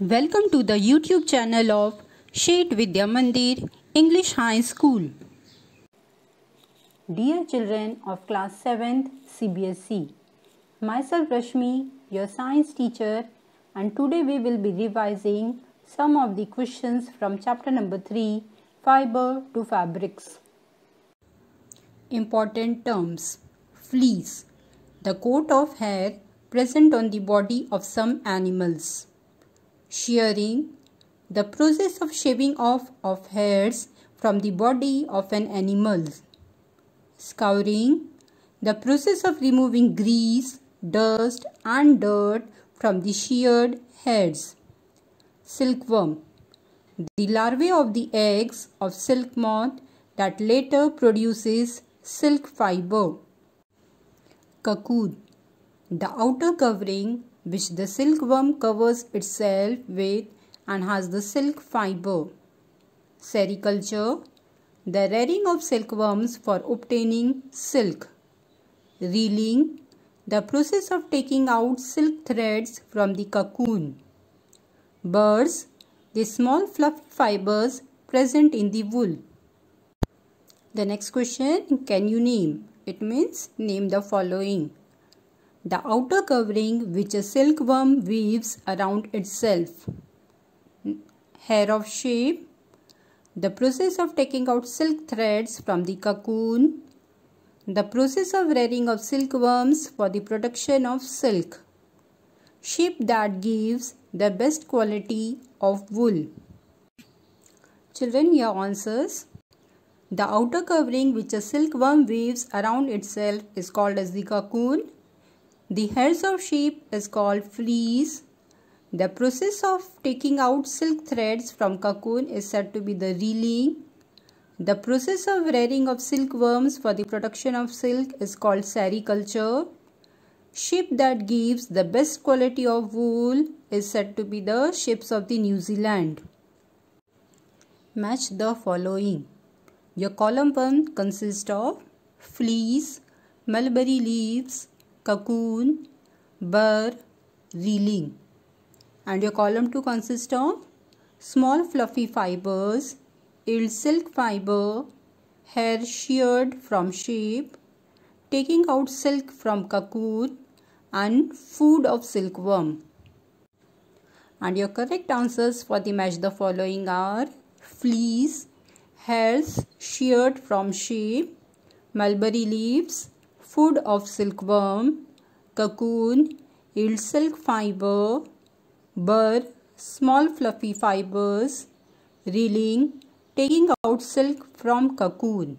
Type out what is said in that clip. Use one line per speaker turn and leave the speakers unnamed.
Welcome to the YouTube channel of Shade Vidya Mandir English High School. Dear children of class 7th CBSE, myself Rashmi, your science teacher, and today we will be revising some of the questions from chapter number 3 Fiber to Fabrics. Important terms Fleece, the coat of hair present on the body of some animals Shearing the process of shaving off of hairs from the body of an animal. Scouring the process of removing grease, dust and dirt from the sheared heads. Silkworm the larvae of the eggs of silk moth that later produces silk fiber. Cocoon the outer covering which the silkworm covers itself with and has the silk fiber. Sericulture The rearing of silkworms for obtaining silk. Reeling The process of taking out silk threads from the cocoon. Burrs The small fluffy fibers present in the wool. The next question, can you name? It means name the following the outer covering which a silkworm weaves around itself. Hair of sheep. The process of taking out silk threads from the cocoon. The process of rearing of silkworms for the production of silk. Sheep that gives the best quality of wool. Children, your answers. The outer covering which a silkworm weaves around itself is called as the cocoon. The hairs of sheep is called fleece. The process of taking out silk threads from cocoon is said to be the reeling. The process of rearing of silkworms for the production of silk is called sericulture. Sheep that gives the best quality of wool is said to be the ships of the New Zealand. Match the following. Your column 1 consists of fleece, mulberry leaves, cocoon, burr, reeling. And your column 2 consists of small fluffy fibers, ill silk fiber, hair sheared from sheep, taking out silk from cocoon and food of silkworm. And your correct answers for the match the following are fleas, hairs sheared from sheep, mulberry leaves, Food of silkworm, cocoon, yield silk fiber, burr, small fluffy fibers, reeling, taking out silk from cocoon.